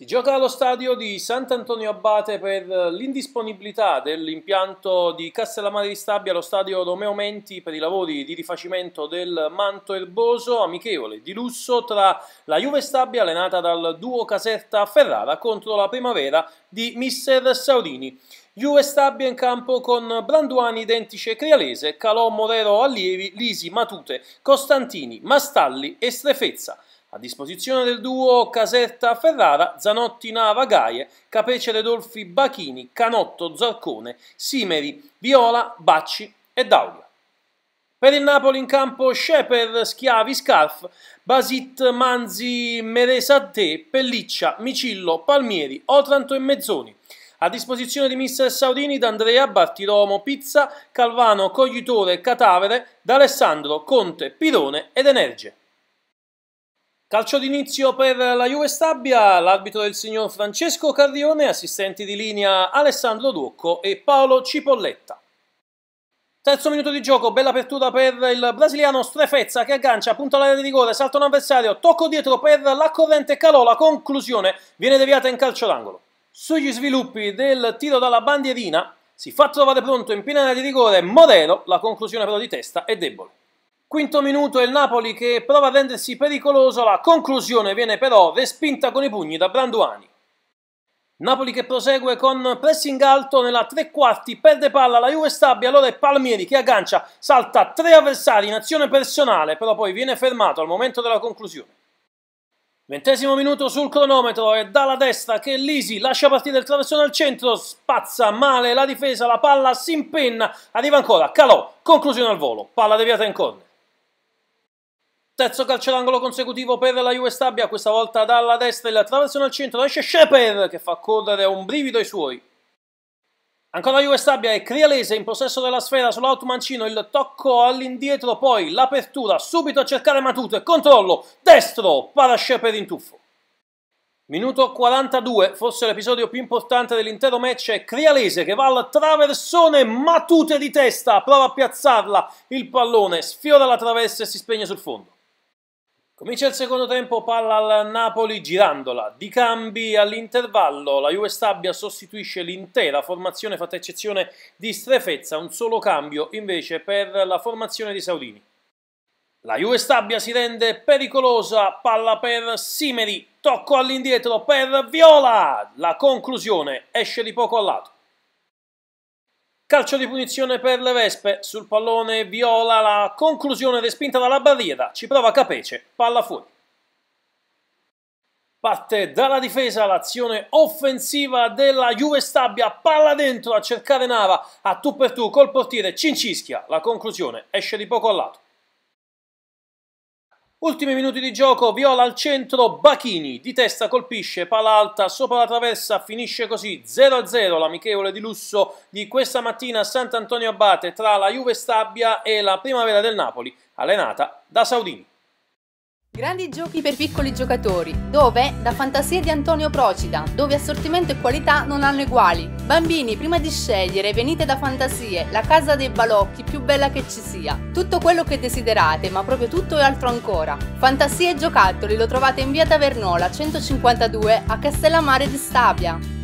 Si gioca allo stadio di Sant'Antonio Abate per l'indisponibilità dell'impianto di Castellammare di Stabia allo stadio Romeo Menti per i lavori di rifacimento del manto erboso amichevole di lusso tra la Juve Stabia allenata dal duo Caserta Ferrara contro la primavera di Mister Saurini. Juve Stabia in campo con Branduani, Dentice, Crialese, Calò, Morero, Allievi, Lisi, Matute, Costantini, Mastalli e Strefezza. A disposizione del duo Casetta Ferrara, Zanotti Nava Gaie, Capece Redolfi Bachini, Canotto Zarcone, Simeri, Viola, Bacci e Dauria. Per il Napoli in campo Sheper, Schiavi, Scarf, Basit, Manzi, Meresatte, Pelliccia, Micillo, Palmieri, Otranto e Mezzoni. A disposizione di mister Saurini, D'Andrea, Bartiromo, Pizza, Calvano, Coglitore, Catavere, D'Alessandro, Conte, Pirone ed Energe. Calcio d'inizio per la Juve Stabia, l'arbitro del signor Francesco Carrione, assistenti di linea Alessandro Ducco e Paolo Cipolletta. Terzo minuto di gioco, bella apertura per il brasiliano Strefezza che aggancia, punta l'area di rigore, salta un avversario, tocco dietro per la corrente Calò, la conclusione viene deviata in calcio d'angolo. Sugli sviluppi del tiro dalla bandierina si fa trovare pronto in piena area di rigore Moreno, la conclusione però di testa è debole. Quinto minuto è il Napoli che prova a rendersi pericoloso, la conclusione viene però respinta con i pugni da Branduani. Napoli che prosegue con pressing alto nella tre quarti, perde palla la Juve Stabia, allora è Palmieri che aggancia, salta tre avversari in azione personale, però poi viene fermato al momento della conclusione. Ventesimo minuto sul cronometro e dalla destra che Lisi lascia partire il traversone al centro, spazza male la difesa, la palla si impenna, arriva ancora, calò, conclusione al volo, palla deviata in corner. Terzo calcio d'angolo consecutivo per la Juve Stabia, questa volta dalla destra, e attraversione al centro, esce Shepard che fa correre un brivido ai suoi. Ancora la Juve Stabia e Crialese in possesso della sfera sull'out mancino, il tocco all'indietro, poi l'apertura, subito a cercare Matuto e controllo, destro, para Shepard in tuffo. Minuto 42, forse l'episodio più importante dell'intero match è Crialese che va al traversone Matute di testa, prova a piazzarla, il pallone sfiora la traversa e si spegne sul fondo. Comincia il secondo tempo, palla al Napoli, girandola. Di cambi all'intervallo, la Juve Stabia sostituisce l'intera formazione, fatta eccezione di Strefezza, un solo cambio invece per la formazione di Saudini. La Juve Stabia si rende pericolosa, palla per Simeri, tocco all'indietro per Viola. La conclusione esce di poco al lato. Calcio di punizione per le Vespe, sul pallone viola la conclusione respinta dalla barriera, ci prova Capece, palla fuori. Parte dalla difesa l'azione offensiva della Juve Stabia, palla dentro a cercare Nava, a tu per tu col portiere Cincischia, la conclusione esce di poco al lato. Ultimi minuti di gioco, Viola al centro, Bachini di testa colpisce, pala alta sopra la traversa, finisce così 0-0 l'amichevole di lusso di questa mattina a Sant'Antonio Abate tra la Juve Stabia e la Primavera del Napoli, allenata da Saudini. Grandi giochi per piccoli giocatori, dove da Fantasia di Antonio Procida, dove assortimento e qualità non hanno uguali. Bambini, prima di scegliere, venite da Fantasie, la casa dei balocchi più bella che ci sia. Tutto quello che desiderate, ma proprio tutto e altro ancora. Fantasie e giocattoli lo trovate in via Tavernola 152 a Castellammare di Stabia.